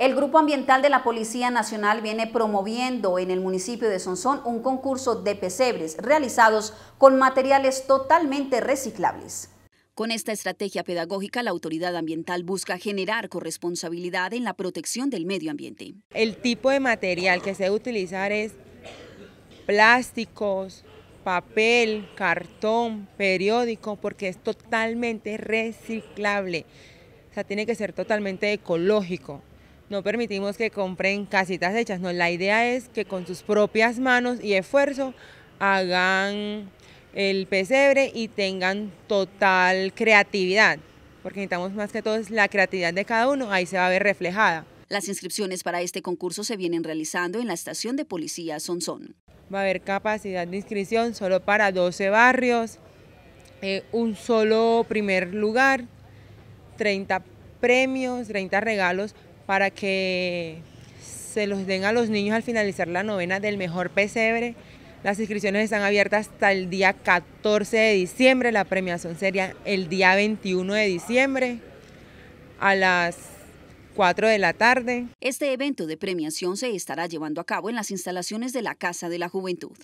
El Grupo Ambiental de la Policía Nacional viene promoviendo en el municipio de Sonsón un concurso de pesebres realizados con materiales totalmente reciclables. Con esta estrategia pedagógica, la autoridad ambiental busca generar corresponsabilidad en la protección del medio ambiente. El tipo de material que se debe utilizar es plásticos, papel, cartón, periódico, porque es totalmente reciclable. O sea, tiene que ser totalmente ecológico no permitimos que compren casitas hechas, no, la idea es que con sus propias manos y esfuerzo hagan el pesebre y tengan total creatividad, porque necesitamos más que todo la creatividad de cada uno, ahí se va a ver reflejada. Las inscripciones para este concurso se vienen realizando en la estación de policía Sonsón. Va a haber capacidad de inscripción solo para 12 barrios, eh, un solo primer lugar, 30 premios, 30 regalos para que se los den a los niños al finalizar la novena del mejor pesebre. Las inscripciones están abiertas hasta el día 14 de diciembre, la premiación sería el día 21 de diciembre a las 4 de la tarde. Este evento de premiación se estará llevando a cabo en las instalaciones de la Casa de la Juventud.